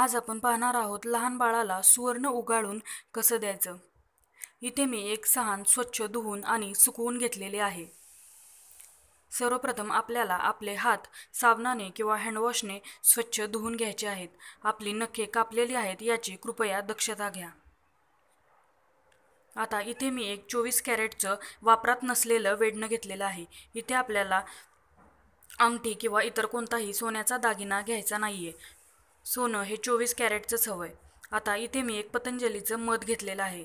आज आपण पाहणार आहोत लहान बाळाला सुवर्ण उगाळून कसं द्यायचं इथे मी एक सहान स्वच्छ धुवून आणि सुकवून घेतलेले आहे सर्वप्रथम आपल्याला आपले हात साबणाने किंवा हँडवॉशने स्वच्छ धुवून घ्यायचे आहेत आपली नखे कापलेली आहेत याची कृपया दक्षता घ्या आता इथे मी एक चोवीस कॅरेटचं वापरात नसलेलं वेढणं घेतलेलं आहे इथे आपल्याला अंगठी किंवा इतर कोणताही सोन्याचा दागिना घ्यायचा नाही आहे सोनं हे चोवीस कॅरेटचं हवं आहे आता इथे मी एक पतंजलीचं मध घेतलेलं आहे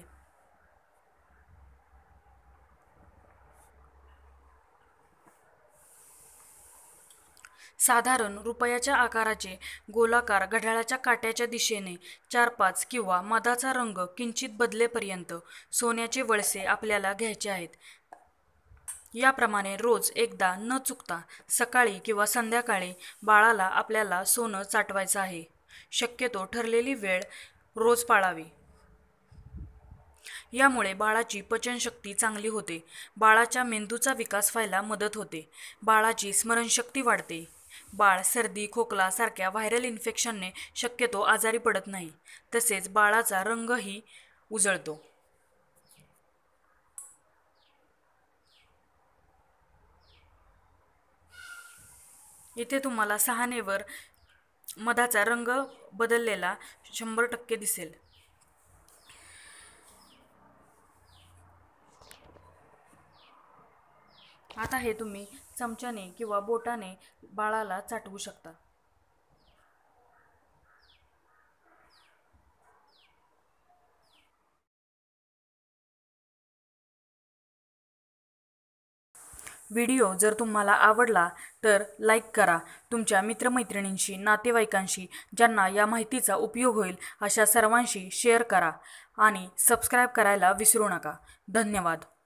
साधारण रुपयाच्या आकाराचे गोलाकार घड्याळाच्या काट्याच्या दिशेने चार पाच किंवा मधाचा रंग किंचित बदलेपर्यंत सोन्याचे वळसे आपल्याला घ्यायचे आहेत याप्रमाणे रोज एकदा न चुकता सकाळी किंवा संध्याकाळी बाळाला आपल्याला सोनं चाटवायचं आहे शक्यतो ठरलेली वेळ रोज पाळावी यामुळे बाळाची पचनशक्ती चांगली होते बाळाच्या मेंदूचा विकास व्हायला मदत होते बाळाची स्मरणशक्ती वाढते बाळ सर्दी खोकला सारख्या व्हायरल इन्फेक्शनने शक्यतो आजारी पडत नाही तसेच बाळाचा रंगही उजळतो इथे तुम्हाला सहानेवर मधाचा रंग बदललेला शंभर टक्के दिसेल आता हे तुम्ही चमच्याने किंवा बोटाने बाळाला चाटवू शकता व्हिडिओ जर तुम्हाला आवडला तर लाईक करा तुमच्या मित्रमैत्रिणींशी नातेवाईकांशी ज्यांना या माहितीचा उपयोग होईल अशा सर्वांशी शेअर करा आणि सबस्क्राईब करायला विसरू नका धन्यवाद